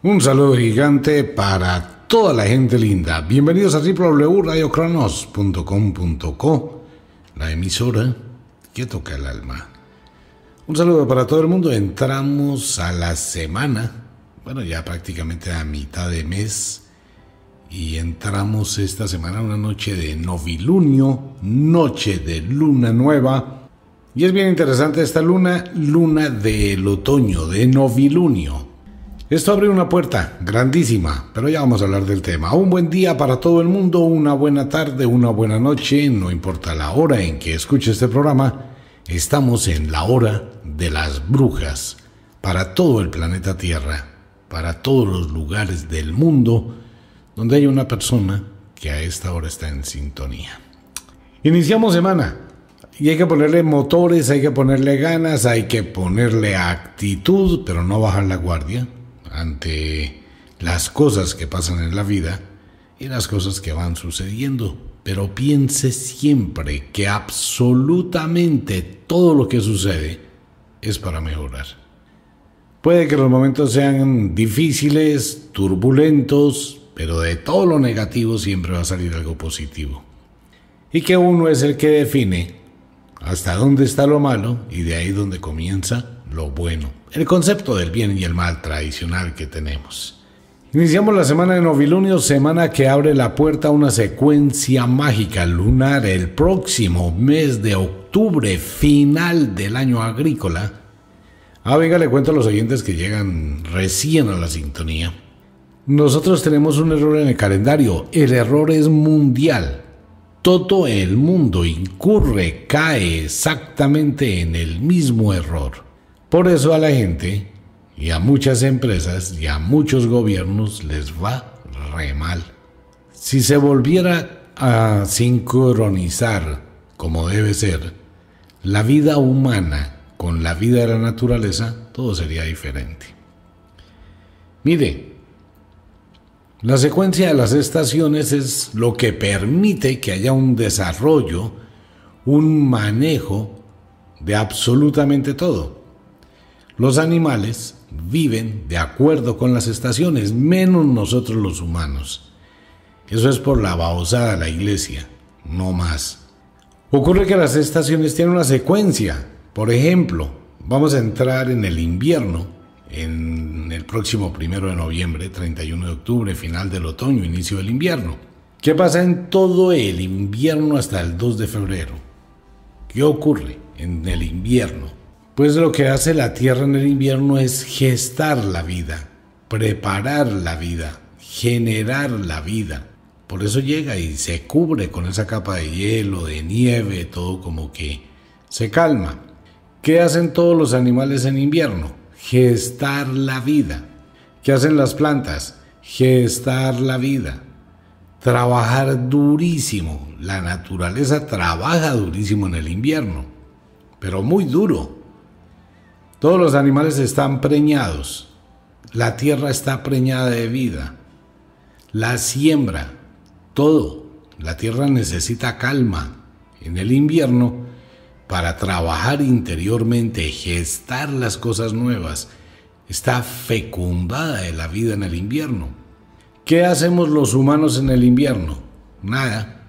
Un saludo gigante para toda la gente linda. Bienvenidos a www.radiocronos.com.co, la emisora que toca el alma. Un saludo para todo el mundo. Entramos a la semana, bueno, ya prácticamente a mitad de mes y entramos esta semana una noche de novilunio, noche de luna nueva. Y es bien interesante esta luna, luna del otoño, de novilunio. Esto abre una puerta grandísima, pero ya vamos a hablar del tema. Un buen día para todo el mundo, una buena tarde, una buena noche, no importa la hora en que escuche este programa, estamos en la hora de las brujas para todo el planeta Tierra, para todos los lugares del mundo donde hay una persona que a esta hora está en sintonía. Iniciamos semana y hay que ponerle motores, hay que ponerle ganas, hay que ponerle actitud, pero no bajar la guardia ante las cosas que pasan en la vida y las cosas que van sucediendo. Pero piense siempre que absolutamente todo lo que sucede es para mejorar. Puede que los momentos sean difíciles, turbulentos, pero de todo lo negativo siempre va a salir algo positivo. Y que uno es el que define hasta dónde está lo malo y de ahí donde comienza lo bueno. El concepto del bien y el mal tradicional que tenemos. Iniciamos la semana de novilunio, semana que abre la puerta a una secuencia mágica lunar el próximo mes de octubre, final del año agrícola. Ah, venga, le cuento a los oyentes que llegan recién a la sintonía nosotros tenemos un error en el calendario. El error es mundial. Todo el mundo incurre, cae exactamente en el mismo error. Por eso a la gente y a muchas empresas y a muchos gobiernos les va re mal. Si se volviera a sincronizar como debe ser la vida humana con la vida de la naturaleza, todo sería diferente. Mire, la secuencia de las estaciones es lo que permite que haya un desarrollo, un manejo de absolutamente todo. Los animales viven de acuerdo con las estaciones, menos nosotros los humanos. Eso es por la babosada de la iglesia, no más. Ocurre que las estaciones tienen una secuencia. Por ejemplo, vamos a entrar en el invierno, en próximo primero de noviembre, 31 de octubre, final del otoño, inicio del invierno. ¿Qué pasa en todo el invierno hasta el 2 de febrero? ¿Qué ocurre en el invierno? Pues lo que hace la Tierra en el invierno es gestar la vida, preparar la vida, generar la vida. Por eso llega y se cubre con esa capa de hielo, de nieve, todo como que se calma. ¿Qué hacen todos los animales en invierno? gestar la vida. ¿Qué hacen las plantas? Gestar la vida. Trabajar durísimo. La naturaleza trabaja durísimo en el invierno, pero muy duro. Todos los animales están preñados. La tierra está preñada de vida. La siembra, todo. La tierra necesita calma. En el invierno para trabajar interiormente, gestar las cosas nuevas, está fecundada de la vida en el invierno. ¿Qué hacemos los humanos en el invierno? Nada.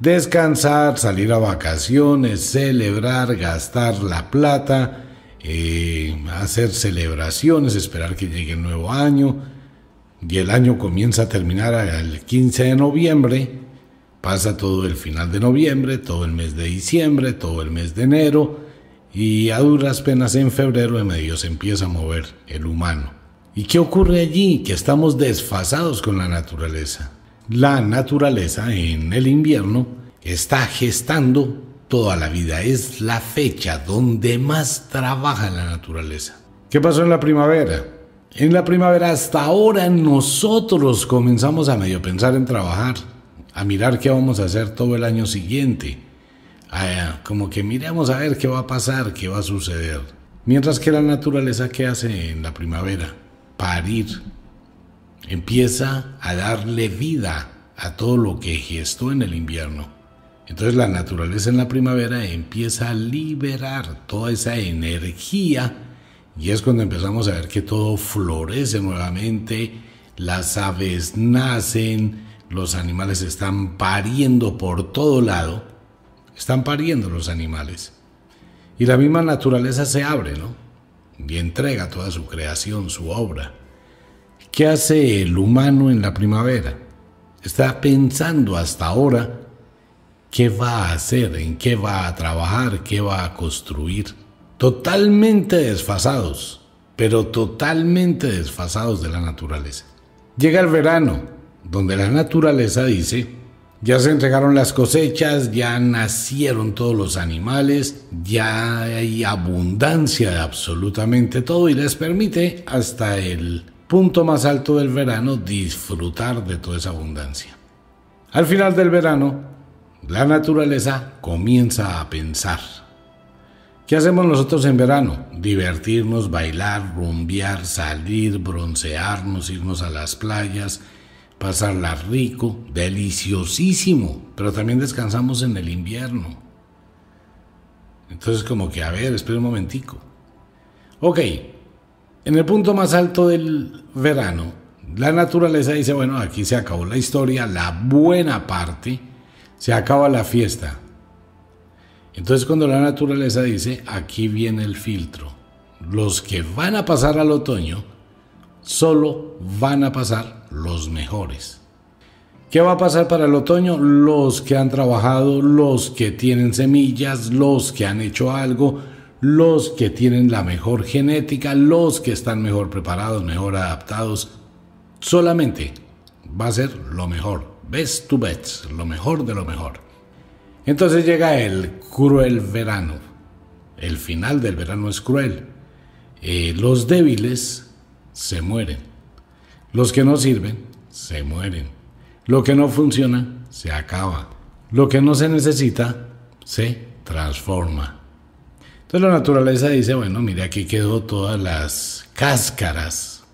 Descansar, salir a vacaciones, celebrar, gastar la plata, eh, hacer celebraciones, esperar que llegue el nuevo año. Y el año comienza a terminar el 15 de noviembre Pasa todo el final de noviembre, todo el mes de diciembre, todo el mes de enero y a duras penas en febrero y medio se empieza a mover el humano. ¿Y qué ocurre allí? Que estamos desfasados con la naturaleza. La naturaleza en el invierno está gestando toda la vida. Es la fecha donde más trabaja la naturaleza. ¿Qué pasó en la primavera? En la primavera hasta ahora nosotros comenzamos a medio pensar en trabajar a mirar qué vamos a hacer todo el año siguiente. como que miremos a ver qué va a pasar, qué va a suceder. Mientras que la naturaleza, que hace en la primavera? Parir. Empieza a darle vida a todo lo que gestó en el invierno. Entonces la naturaleza en la primavera empieza a liberar toda esa energía y es cuando empezamos a ver que todo florece nuevamente, las aves nacen, los animales están pariendo por todo lado. Están pariendo los animales. Y la misma naturaleza se abre, ¿no? Y entrega toda su creación, su obra. ¿Qué hace el humano en la primavera? Está pensando hasta ahora qué va a hacer, en qué va a trabajar, qué va a construir. Totalmente desfasados, pero totalmente desfasados de la naturaleza. Llega el verano donde la naturaleza dice, ya se entregaron las cosechas, ya nacieron todos los animales, ya hay abundancia de absolutamente todo y les permite hasta el punto más alto del verano disfrutar de toda esa abundancia. Al final del verano, la naturaleza comienza a pensar. ¿Qué hacemos nosotros en verano? Divertirnos, bailar, rumbear, salir, broncearnos, irnos a las playas, pasarla rico, deliciosísimo, pero también descansamos en el invierno. Entonces como que, a ver, espera un momentico. Ok, en el punto más alto del verano, la naturaleza dice, bueno, aquí se acabó la historia, la buena parte, se acaba la fiesta. Entonces cuando la naturaleza dice, aquí viene el filtro. Los que van a pasar al otoño, solo van a pasar los mejores. ¿Qué va a pasar para el otoño? Los que han trabajado, los que tienen semillas, los que han hecho algo, los que tienen la mejor genética, los que están mejor preparados, mejor adaptados. Solamente va a ser lo mejor. Best to best, lo mejor de lo mejor. Entonces llega el cruel verano. El final del verano es cruel. Eh, los débiles se mueren. Los que no sirven, se mueren. Lo que no funciona, se acaba. Lo que no se necesita, se transforma. Entonces la naturaleza dice, bueno, mira, aquí quedó todas las cáscaras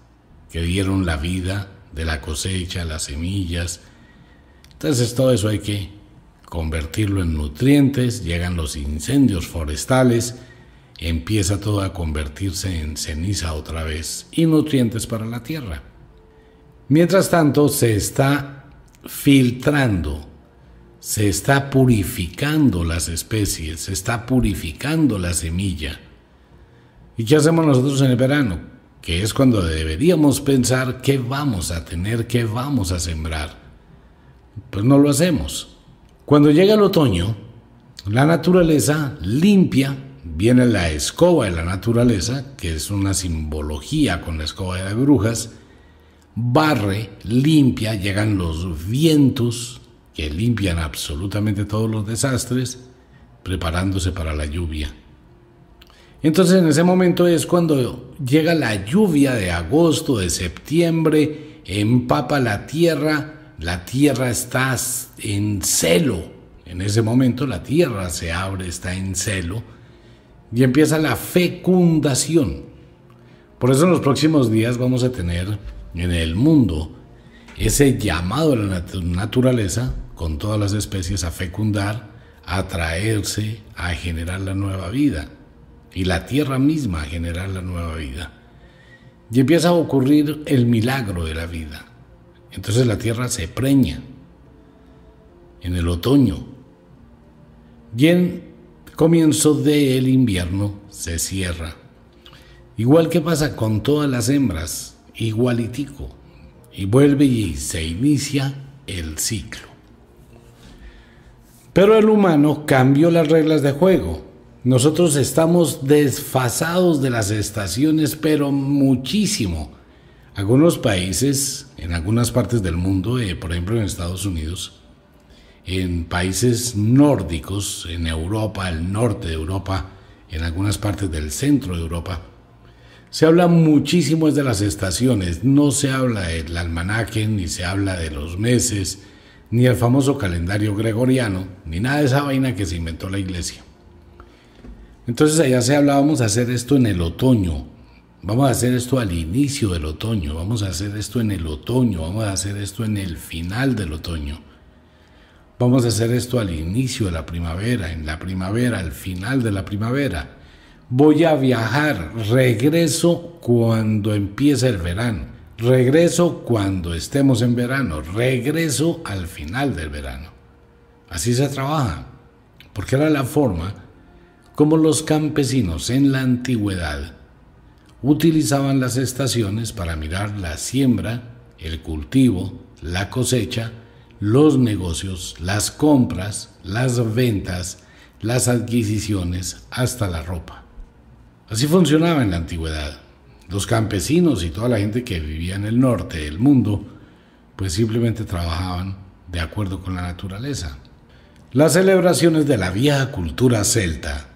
que dieron la vida de la cosecha, las semillas. Entonces todo eso hay que convertirlo en nutrientes, llegan los incendios forestales, empieza todo a convertirse en ceniza otra vez y nutrientes para la tierra. Mientras tanto, se está filtrando, se está purificando las especies, se está purificando la semilla. ¿Y qué hacemos nosotros en el verano? Que es cuando deberíamos pensar qué vamos a tener, qué vamos a sembrar. Pues no lo hacemos. Cuando llega el otoño, la naturaleza limpia, viene la escoba de la naturaleza, que es una simbología con la escoba de brujas, barre, limpia, llegan los vientos que limpian absolutamente todos los desastres, preparándose para la lluvia. Entonces en ese momento es cuando llega la lluvia de agosto, de septiembre, empapa la tierra, la tierra está en celo. En ese momento la tierra se abre, está en celo y empieza la fecundación. Por eso en los próximos días vamos a tener en el mundo ese llamado a la naturaleza con todas las especies a fecundar, a traerse, a generar la nueva vida y la tierra misma a generar la nueva vida. Y empieza a ocurrir el milagro de la vida. Entonces la tierra se preña en el otoño y en comienzo del invierno se cierra. Igual que pasa con todas las hembras, igualitico, y vuelve y se inicia el ciclo. Pero el humano cambió las reglas de juego. Nosotros estamos desfasados de las estaciones, pero muchísimo. Algunos países, en algunas partes del mundo, eh, por ejemplo en Estados Unidos, en países nórdicos, en Europa, el norte de Europa, en algunas partes del centro de Europa, se habla muchísimo de las estaciones, no se habla del almanaque, ni se habla de los meses, ni el famoso calendario gregoriano, ni nada de esa vaina que se inventó la iglesia. Entonces allá se habla, vamos a hacer esto en el otoño, vamos a hacer esto al inicio del otoño, vamos a hacer esto en el otoño, vamos a hacer esto en el final del otoño. Vamos a hacer esto al inicio de la primavera, en la primavera, al final de la primavera voy a viajar, regreso cuando empiece el verano, regreso cuando estemos en verano, regreso al final del verano. Así se trabaja, porque era la forma como los campesinos en la antigüedad utilizaban las estaciones para mirar la siembra, el cultivo, la cosecha, los negocios, las compras, las ventas, las adquisiciones, hasta la ropa. Así funcionaba en la antigüedad. Los campesinos y toda la gente que vivía en el norte del mundo, pues simplemente trabajaban de acuerdo con la naturaleza. Las celebraciones de la vieja cultura celta,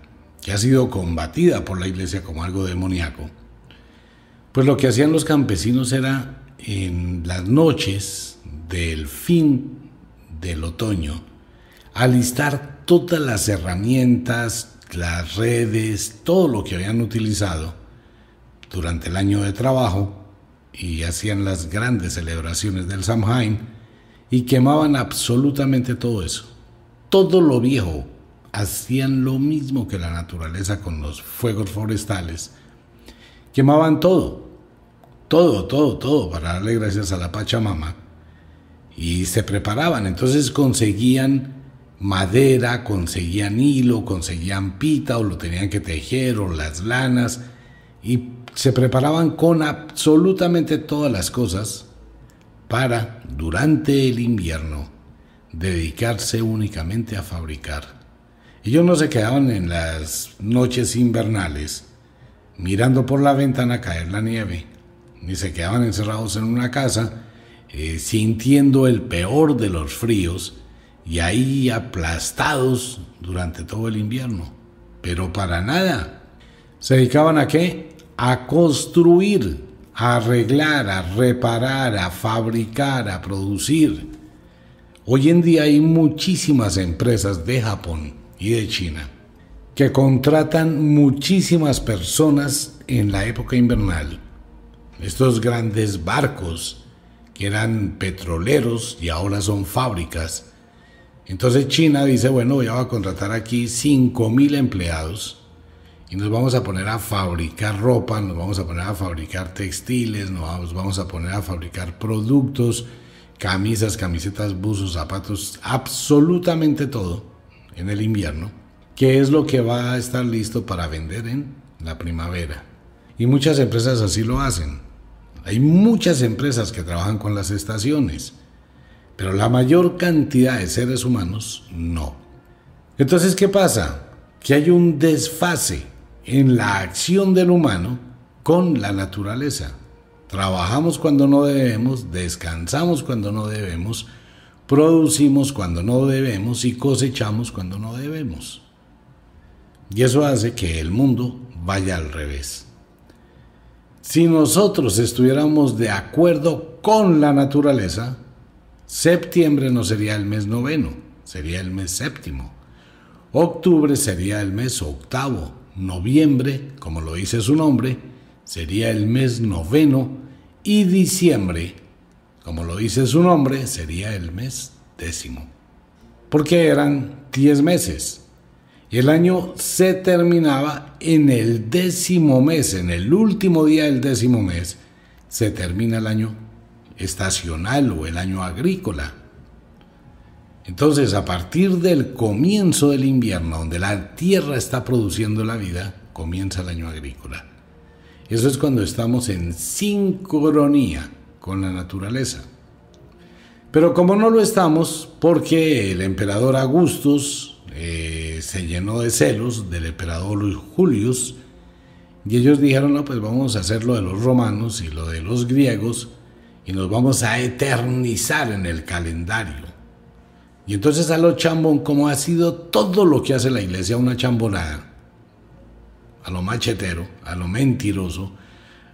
que ha sido combatida por la iglesia como algo demoníaco, pues lo que hacían los campesinos era en las noches del fin del otoño, alistar todas las herramientas, las redes, todo lo que habían utilizado durante el año de trabajo y hacían las grandes celebraciones del Samhain y quemaban absolutamente todo eso. Todo lo viejo hacían lo mismo que la naturaleza con los fuegos forestales. Quemaban todo, todo, todo, todo para darle gracias a la Pachamama y se preparaban. Entonces conseguían madera, conseguían hilo, conseguían pita o lo tenían que tejer o las lanas y se preparaban con absolutamente todas las cosas para, durante el invierno, dedicarse únicamente a fabricar. Ellos no se quedaban en las noches invernales mirando por la ventana caer la nieve, ni se quedaban encerrados en una casa eh, sintiendo el peor de los fríos, y ahí aplastados durante todo el invierno. Pero para nada. ¿Se dedicaban a qué? A construir, a arreglar, a reparar, a fabricar, a producir. Hoy en día hay muchísimas empresas de Japón y de China que contratan muchísimas personas en la época invernal. Estos grandes barcos que eran petroleros y ahora son fábricas, entonces China dice, bueno, voy a contratar aquí 5.000 empleados y nos vamos a poner a fabricar ropa, nos vamos a poner a fabricar textiles, nos vamos a poner a fabricar productos, camisas, camisetas, buzos, zapatos, absolutamente todo en el invierno, ¿Qué es lo que va a estar listo para vender en la primavera. Y muchas empresas así lo hacen. Hay muchas empresas que trabajan con las estaciones pero la mayor cantidad de seres humanos no. Entonces, ¿qué pasa? Que hay un desfase en la acción del humano con la naturaleza. Trabajamos cuando no debemos, descansamos cuando no debemos, producimos cuando no debemos y cosechamos cuando no debemos. Y eso hace que el mundo vaya al revés. Si nosotros estuviéramos de acuerdo con la naturaleza, Septiembre no sería el mes noveno, sería el mes séptimo. Octubre sería el mes octavo. Noviembre, como lo dice su nombre, sería el mes noveno. Y diciembre, como lo dice su nombre, sería el mes décimo. Porque eran diez meses. Y el año se terminaba en el décimo mes, en el último día del décimo mes, se termina el año estacional o el año agrícola. Entonces, a partir del comienzo del invierno, donde la tierra está produciendo la vida, comienza el año agrícola. Eso es cuando estamos en sincronía con la naturaleza. Pero como no lo estamos, porque el emperador Augustus eh, se llenó de celos del emperador Julius, y ellos dijeron, no, pues vamos a hacer lo de los romanos y lo de los griegos, y nos vamos a eternizar en el calendario. Y entonces a lo chambón, como ha sido todo lo que hace la iglesia, una chambonada, a lo machetero, a lo mentiroso,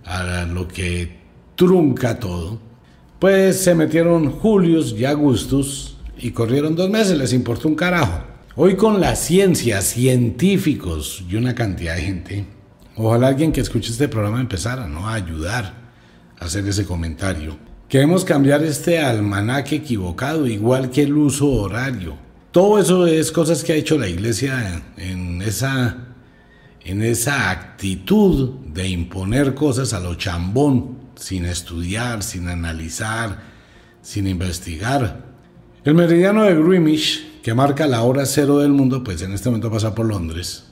a lo que trunca todo, pues se metieron Julius y Augustus y corrieron dos meses, les importó un carajo. Hoy con las ciencias, científicos y una cantidad de gente, ojalá alguien que escuche este programa empezara ¿no? a ayudar hacer ese comentario. Queremos cambiar este almanaque equivocado, igual que el uso horario. Todo eso es cosas que ha hecho la iglesia en esa, en esa actitud de imponer cosas a lo chambón, sin estudiar, sin analizar, sin investigar. El meridiano de Greenwich, que marca la hora cero del mundo, pues en este momento pasa por Londres,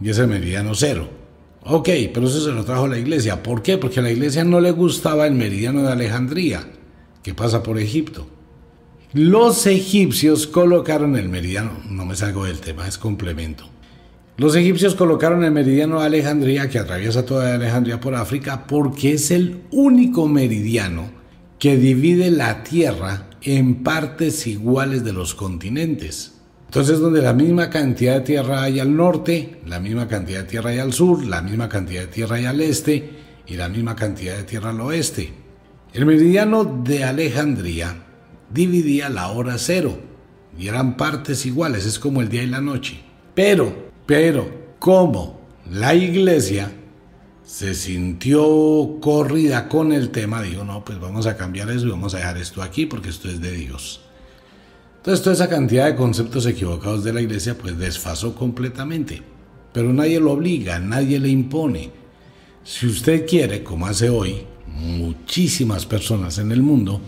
y es el meridiano cero. Ok, pero eso se lo trajo la iglesia. ¿Por qué? Porque a la iglesia no le gustaba el meridiano de Alejandría, que pasa por Egipto. Los egipcios colocaron el meridiano, no me salgo del tema, es complemento. Los egipcios colocaron el meridiano de Alejandría, que atraviesa toda Alejandría por África, porque es el único meridiano que divide la Tierra en partes iguales de los continentes. Entonces, donde la misma cantidad de tierra hay al norte, la misma cantidad de tierra hay al sur, la misma cantidad de tierra hay al este y la misma cantidad de tierra al oeste. El meridiano de Alejandría dividía la hora cero y eran partes iguales, es como el día y la noche. Pero, pero, como la iglesia se sintió corrida con el tema, dijo, no, pues vamos a cambiar eso y vamos a dejar esto aquí porque esto es de Dios. Entonces toda esa cantidad de conceptos equivocados de la iglesia pues desfasó completamente. Pero nadie lo obliga, nadie le impone. Si usted quiere, como hace hoy muchísimas personas en el mundo,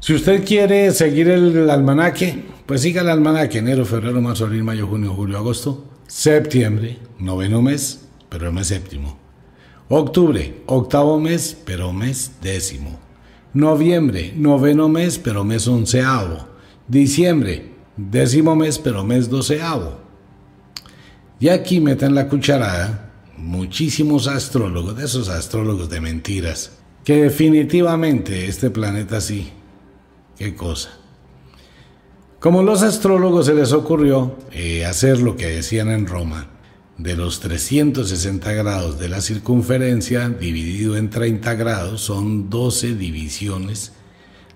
si usted quiere seguir el almanaque, pues siga el almanaque enero, febrero, marzo, abril, mayo, junio, julio, agosto, septiembre, noveno mes, pero el mes séptimo. Octubre, octavo mes, pero mes décimo. Noviembre, noveno mes, pero mes onceavo. Diciembre, décimo mes, pero mes doceavo. Y aquí meten la cucharada muchísimos astrólogos, de esos astrólogos de mentiras, que definitivamente este planeta sí. Qué cosa. Como los astrólogos se les ocurrió eh, hacer lo que decían en Roma, de los 360 grados de la circunferencia dividido en 30 grados son 12 divisiones.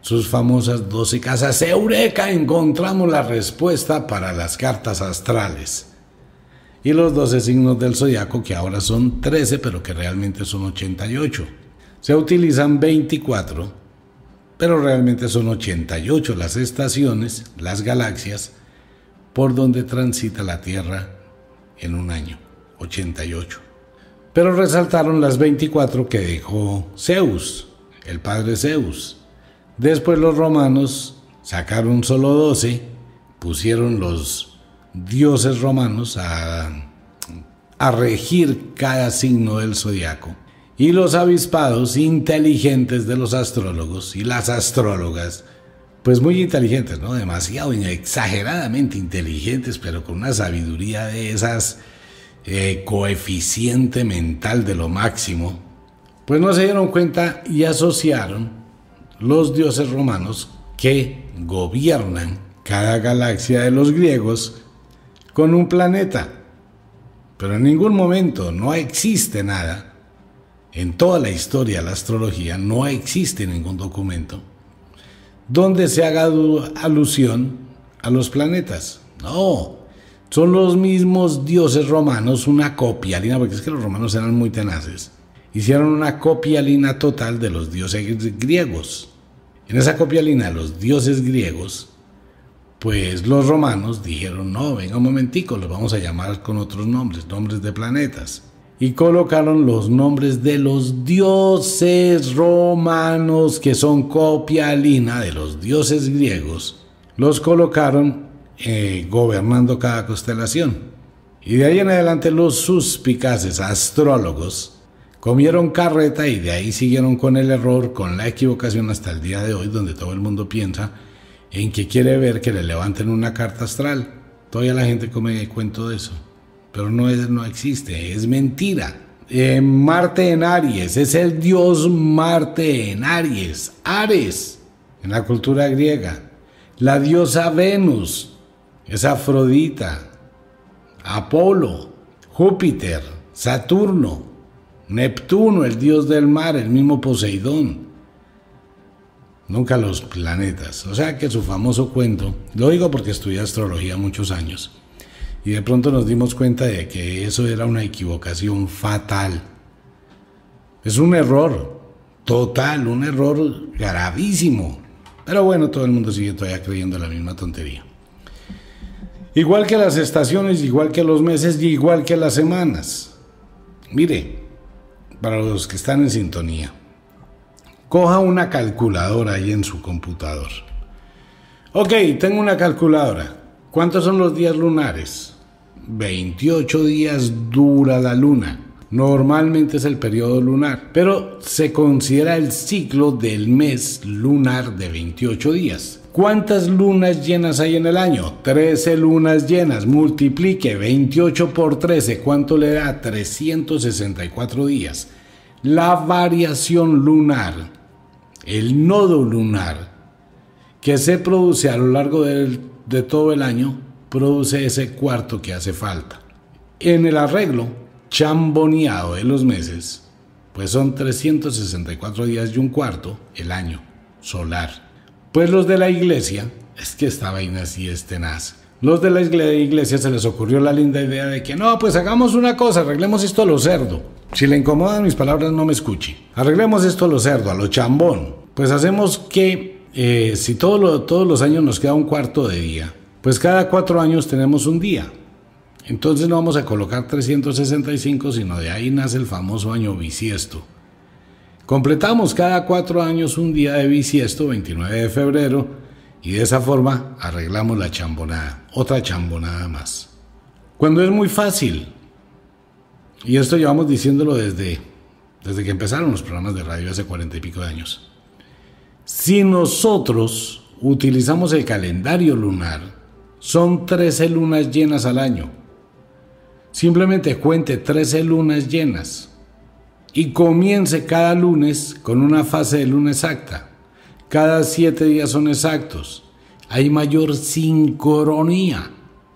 Sus famosas 12 casas. ¡Eureka! Encontramos la respuesta para las cartas astrales. Y los 12 signos del zodiaco, que ahora son 13, pero que realmente son 88. Se utilizan 24, pero realmente son 88 las estaciones, las galaxias, por donde transita la Tierra en un año, 88. Pero resaltaron las 24 que dejó Zeus, el padre Zeus. Después los romanos sacaron solo 12, pusieron los dioses romanos a, a regir cada signo del zodiaco. Y los avispados inteligentes de los astrólogos y las astrólogas pues muy inteligentes, ¿no? Demasiado, exageradamente inteligentes, pero con una sabiduría de esas, eh, coeficiente mental de lo máximo, pues no se dieron cuenta y asociaron los dioses romanos que gobiernan cada galaxia de los griegos con un planeta. Pero en ningún momento no existe nada, en toda la historia de la astrología no existe ningún documento donde se haga alusión a los planetas. No, son los mismos dioses romanos, una copia, Lina, porque es que los romanos eran muy tenaces. Hicieron una copia lina total de los dioses griegos. En esa copia lina, los dioses griegos, pues los romanos dijeron, no, venga un momentico, los vamos a llamar con otros nombres, nombres de planetas y colocaron los nombres de los dioses romanos, que son copia lina de los dioses griegos, los colocaron eh, gobernando cada constelación. Y de ahí en adelante los suspicaces astrólogos comieron carreta y de ahí siguieron con el error, con la equivocación hasta el día de hoy, donde todo el mundo piensa en que quiere ver que le levanten una carta astral. Todavía la gente come cuento de eso pero no, no existe, es mentira. Eh, Marte en Aries, es el dios Marte en Aries, Ares, en la cultura griega. La diosa Venus es Afrodita, Apolo, Júpiter, Saturno, Neptuno, el dios del mar, el mismo Poseidón. Nunca los planetas. O sea que su famoso cuento, lo digo porque estudié astrología muchos años, y de pronto nos dimos cuenta de que eso era una equivocación fatal. Es un error, total, un error gravísimo. Pero bueno, todo el mundo sigue todavía creyendo la misma tontería. Igual que las estaciones, igual que los meses y igual que las semanas. Mire, para los que están en sintonía, coja una calculadora ahí en su computador. Ok, tengo una calculadora. ¿Cuántos son los días lunares? 28 días dura la luna. Normalmente es el periodo lunar, pero se considera el ciclo del mes lunar de 28 días. ¿Cuántas lunas llenas hay en el año? 13 lunas llenas. Multiplique 28 por 13. ¿Cuánto le da? 364 días. La variación lunar, el nodo lunar, que se produce a lo largo de todo el año, produce ese cuarto que hace falta. En el arreglo chamboneado de los meses, pues son 364 días y un cuarto el año solar. Pues los de la iglesia, es que esta vaina así es tenaz. Los de la iglesia se les ocurrió la linda idea de que no, pues hagamos una cosa, arreglemos esto a lo cerdo. Si le incomodan mis palabras, no me escuche. Arreglemos esto a lo cerdo, a lo chambón. Pues hacemos que eh, si todo todos los años nos queda un cuarto de día, pues cada cuatro años tenemos un día. Entonces no vamos a colocar 365, sino de ahí nace el famoso año bisiesto. Completamos cada cuatro años un día de bisiesto, 29 de febrero, y de esa forma arreglamos la chambonada, otra chambonada más. Cuando es muy fácil, y esto llevamos diciéndolo desde, desde que empezaron los programas de radio hace cuarenta y pico de años, si nosotros utilizamos el calendario lunar, son 13 lunas llenas al año. Simplemente cuente 13 lunas llenas y comience cada lunes con una fase de luna exacta. Cada siete días son exactos. Hay mayor sincronía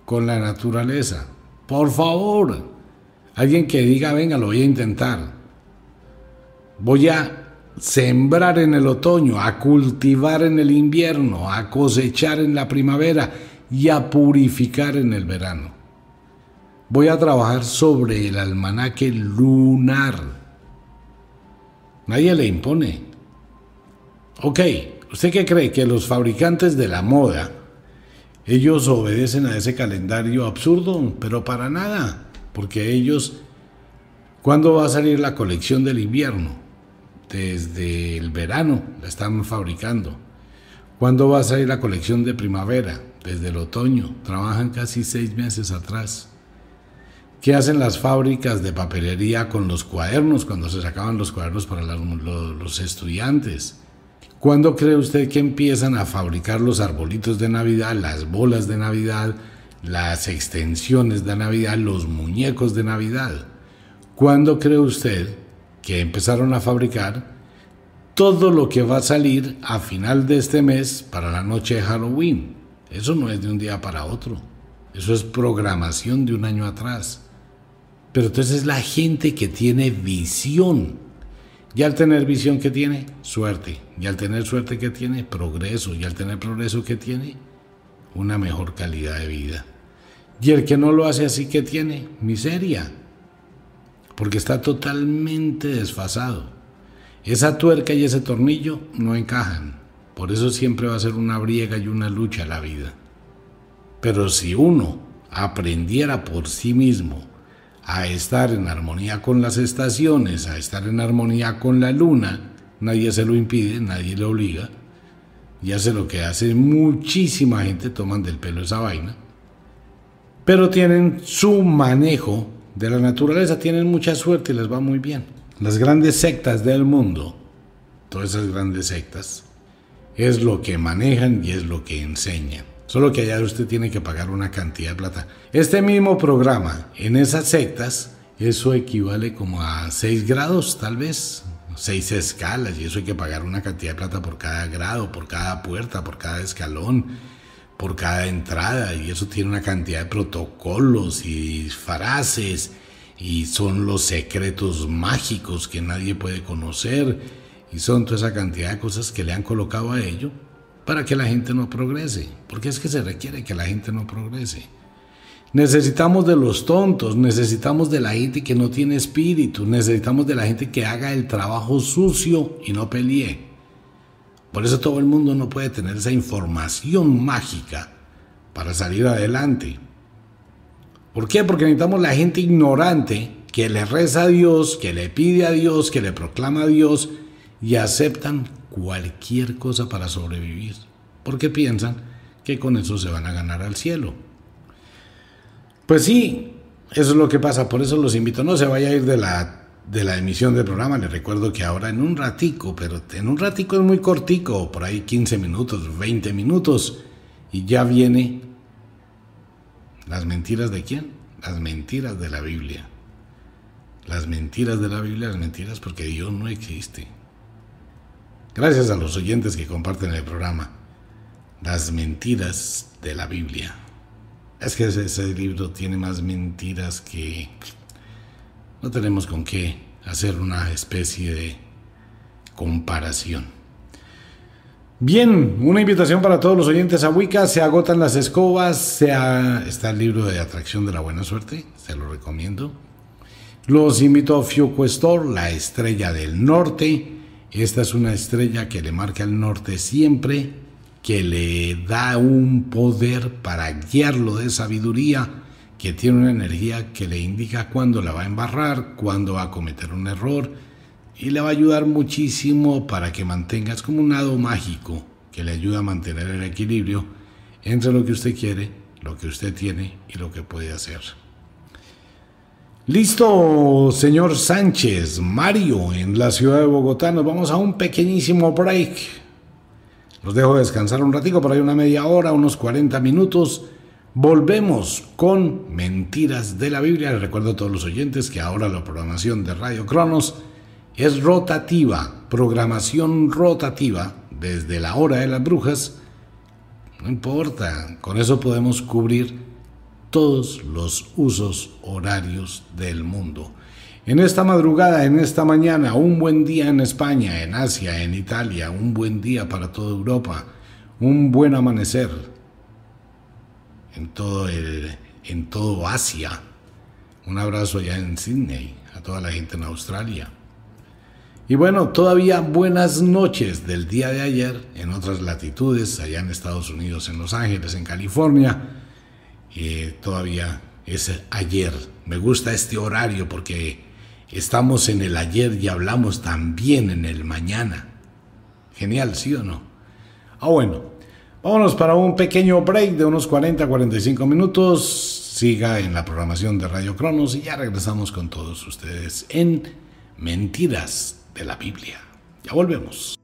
con la naturaleza. Por favor, alguien que diga, venga, lo voy a intentar. Voy a sembrar en el otoño, a cultivar en el invierno, a cosechar en la primavera y a purificar en el verano. Voy a trabajar sobre el almanaque lunar. Nadie le impone. Ok, ¿usted qué cree? Que los fabricantes de la moda, ellos obedecen a ese calendario absurdo, pero para nada, porque ellos, ¿cuándo va a salir la colección del invierno? Desde el verano la están fabricando. ¿Cuándo va a salir la colección de primavera? desde el otoño, trabajan casi seis meses atrás. ¿Qué hacen las fábricas de papelería con los cuadernos cuando se sacaban los cuadernos para los, estudiantes? ¿Cuándo cree usted que empiezan a fabricar los arbolitos de Navidad, las bolas de Navidad, las extensiones de Navidad, los muñecos de Navidad? ¿Cuándo cree usted que empezaron a fabricar todo lo que va a salir a final de este mes para la noche de Halloween? Eso no es de un día para otro. Eso es programación de un año atrás. Pero entonces es la gente que tiene visión. Y al tener visión que tiene, suerte. Y al tener suerte que tiene, progreso. Y al tener progreso que tiene, una mejor calidad de vida. Y el que no lo hace así que tiene, miseria. Porque está totalmente desfasado. Esa tuerca y ese tornillo no encajan. Por eso siempre va a ser una briega y una lucha la vida. Pero si uno aprendiera por sí mismo a estar en armonía con las estaciones, a estar en armonía con la luna, nadie se lo impide, nadie le obliga. Y hace lo que hace muchísima gente, toman del pelo esa vaina. Pero tienen su manejo de la naturaleza, tienen mucha suerte y les va muy bien. Las grandes sectas del mundo, todas esas grandes sectas, es lo que manejan y es lo que enseñan. Solo que allá usted tiene que pagar una cantidad de plata. Este mismo programa en esas sectas, eso equivale como a 6 grados tal vez, Seis escalas y eso hay que pagar una cantidad de plata por cada grado, por cada puerta, por cada escalón, por cada entrada y eso tiene una cantidad de protocolos y disfraces y son los secretos mágicos que nadie puede conocer y son toda esa cantidad de cosas que le han colocado a ello para que la gente no progrese, porque es que se requiere que la gente no progrese. Necesitamos de los tontos, necesitamos de la gente que no tiene espíritu, necesitamos de la gente que haga el trabajo sucio y no pelee. Por eso todo el mundo no puede tener esa información mágica para salir adelante. ¿Por qué? Porque necesitamos la gente ignorante que le reza a Dios, que le pide a Dios, que le proclama a Dios y aceptan cualquier cosa para sobrevivir, porque piensan que con eso se van a ganar al cielo. Pues sí, eso es lo que pasa, por eso los invito, no se vaya a ir de la, de la emisión del programa, les recuerdo que ahora en un ratico, pero en un ratico es muy cortico, por ahí 15 minutos, 20 minutos, y ya viene las mentiras de quién? Las mentiras de la Biblia. Las mentiras de la Biblia, las mentiras porque Dios no existe. Gracias a los oyentes que comparten el programa. Las mentiras de la Biblia. Es que ese, libro tiene más mentiras que... No tenemos con qué hacer una especie de comparación. Bien, una invitación para todos los oyentes a Wicca. Se agotan las escobas. Se Está el libro de Atracción de la Buena Suerte. Se lo recomiendo. Los invito a Fiocuestor, la estrella del norte. Esta es una estrella que le marca el norte siempre, que le da un poder para guiarlo de sabiduría, que tiene una energía que le indica cuándo la va a embarrar, cuándo va a cometer un error, y le va a ayudar muchísimo para que mantengas como un lado mágico que le ayuda a mantener el equilibrio entre lo que usted quiere, lo que usted tiene y lo que puede hacer. Listo, señor Sánchez, Mario, en la ciudad de Bogotá. Nos vamos a un pequeñísimo break. Los dejo descansar un ratico, por ahí una media hora, unos 40 minutos. Volvemos con Mentiras de la Biblia. Les recuerdo a todos los oyentes que ahora la programación de Radio Cronos es rotativa, programación rotativa desde la hora de las brujas. No importa, con eso podemos cubrir todos los usos horarios del mundo. En esta madrugada, en esta mañana, un buen día en España, en Asia, en Italia, un buen día para toda Europa, un buen amanecer en todo, en todo Asia. Un abrazo allá en Sydney, a toda la gente en Australia. Y bueno, todavía buenas noches del día de ayer en otras latitudes, allá en Estados Unidos, en Los Ángeles, en California eh, todavía es ayer. Me gusta este horario porque estamos en el ayer y hablamos también en el mañana. Genial, ¿sí o no? Ah, bueno, vámonos para un pequeño break de unos 40-45 minutos. Siga en la programación de Radio Cronos y ya regresamos con todos ustedes en Mentiras de la Biblia. Ya volvemos.